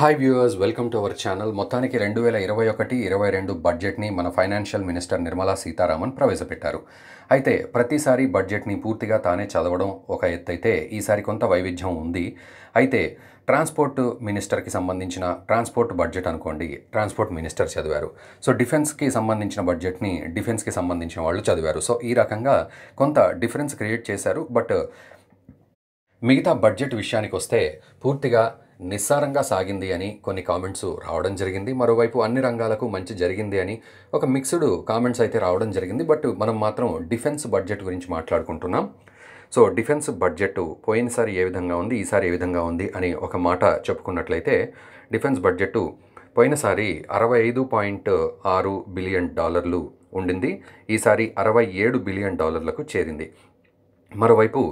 hi viewers welcome to our channel మొత్తానికి రెండు వేల ఇరవై ఒకటి ఇరవై రెండు బడ్జెట్ని మన ఫైనాన్షియల్ మినిస్టర్ నిర్మలా సీతారామన్ ప్రవేశపెట్టారు అయితే ప్రతిసారి బడ్జెట్ని పూర్తిగా తానే చదవడం ఒక ఎత్తైతే ఈసారి కొంత వైవిధ్యం ఉంది అయితే ట్రాన్స్పోర్ట్ మినిస్టర్కి సంబంధించిన ట్రాన్స్పోర్ట్ బడ్జెట్ అనుకోండి ట్రాన్స్పోర్ట్ మినిస్టర్ చదివారు సో డిఫెన్స్కి సంబంధించిన బడ్జెట్ని డిఫెన్స్కి సంబంధించిన వాళ్ళు చదివారు సో ఈ రకంగా కొంత డిఫరెన్స్ క్రియేట్ చేశారు బట్ మిగతా బడ్జెట్ విషయానికి వస్తే పూర్తిగా నిస్సారంగా సాగింది అని కొన్ని కామెంట్స్ రావడం జరిగింది మరోవైపు అన్ని రంగాలకు మంచి జరిగింది అని ఒక మిక్స్డ్ కామెంట్స్ అయితే రావడం జరిగింది బట్ మనం మాత్రం డిఫెన్స్ బడ్జెట్ గురించి మాట్లాడుకుంటున్నాం సో డిఫెన్స్ బడ్జెట్ పోయినసారి ఏ విధంగా ఉంది ఈసారి ఏ విధంగా ఉంది అని ఒక మాట చెప్పుకున్నట్లయితే డిఫెన్స్ బడ్జెట్ పోయినసారి అరవై ఐదు పాయింట్ ఆరు బిలియన్ డాలర్లు ఉండింది ఈసారి అరవై ఏడు బిలియన్ డాలర్లకు చేరింది మరోవైపు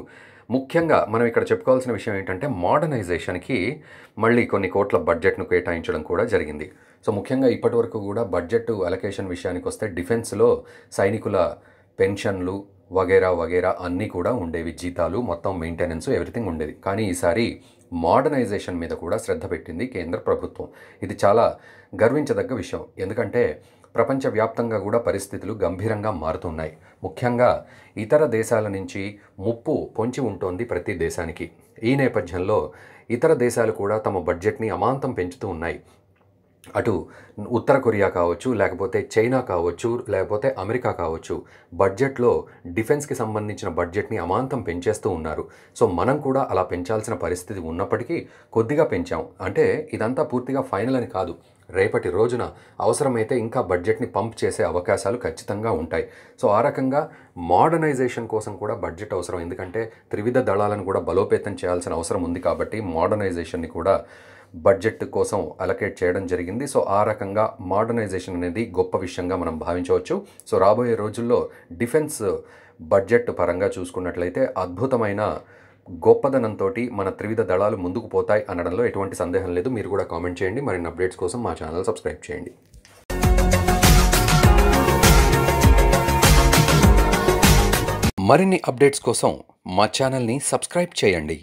ముఖ్యంగా మనం ఇక్కడ చెప్పుకోవాల్సిన విషయం ఏంటంటే మోడర్నైజేషన్కి మళ్ళీ కొన్ని కోట్ల బడ్జెట్ను కేటాయించడం కూడా జరిగింది సో ముఖ్యంగా ఇప్పటి వరకు కూడా బడ్జెట్ అలొకేషన్ విషయానికి వస్తే డిఫెన్స్లో సైనికుల పెన్షన్లు వగేరా వగేరా అన్నీ కూడా ఉండేవి జీతాలు మొత్తం మెయింటెనెన్స్ ఎవ్రీథింగ్ ఉండేది కానీ ఈసారి మోడర్నైజేషన్ మీద కూడా శ్రద్ధ పెట్టింది కేంద్ర ప్రభుత్వం ఇది చాలా గర్వించదగ్గ విషయం ఎందుకంటే ప్రపంచవ్యాప్తంగా కూడా పరిస్థితులు గంభీరంగా మారుతున్నాయి ముఖ్యంగా ఇతర దేశాల నుంచి ముప్పు పొంచి ఉంటోంది ప్రతి దేశానికి ఈ నేపథ్యంలో ఇతర దేశాలు కూడా తమ బడ్జెట్ని అమాంతం పెంచుతూ ఉన్నాయి అటు ఉత్తర కొరియా కావచ్చు లేకపోతే చైనా కావచ్చు లేకపోతే అమెరికా కావచ్చు బడ్జెట్లో డిఫెన్స్కి సంబంధించిన బడ్జెట్ని అమాంతం పెంచేస్తూ ఉన్నారు సో మనం కూడా అలా పెంచాల్సిన పరిస్థితి ఉన్నప్పటికీ కొద్దిగా పెంచాం అంటే ఇదంతా పూర్తిగా ఫైనల్ అని కాదు రేపటి రోజున అవసరమైతే ఇంకా బడ్జెట్ని పంప్ చేసే అవకాశాలు ఖచ్చితంగా ఉంటాయి సో ఆ రకంగా మోడర్నైజేషన్ కోసం కూడా బడ్జెట్ అవసరం ఎందుకంటే త్రివిధ దళాలను కూడా బలోపేతం చేయాల్సిన అవసరం ఉంది కాబట్టి మోడర్నైజేషన్ని కూడా బడ్జెట్ కోసం అలకేట్ చేయడం జరిగింది సో ఆ రకంగా మోడర్నైజేషన్ అనేది గొప్ప విషయంగా మనం భావించవచ్చు సో రాబోయే రోజుల్లో డిఫెన్స్ బడ్జెట్ పరంగా చూసుకున్నట్లయితే అద్భుతమైన గొప్పదనంతో మన త్రివిధ దళాలు ముందుకు పోతాయి అనడంలో ఎటువంటి సందేహం లేదు మీరు కూడా కామెంట్ చేయండి మరిన్ని అప్డేట్స్ కోసం మా ఛానల్ సబ్స్క్రైబ్ చేయండి మరిన్ని అప్డేట్స్ కోసం మా ఛానల్ని సబ్స్క్రైబ్ చేయండి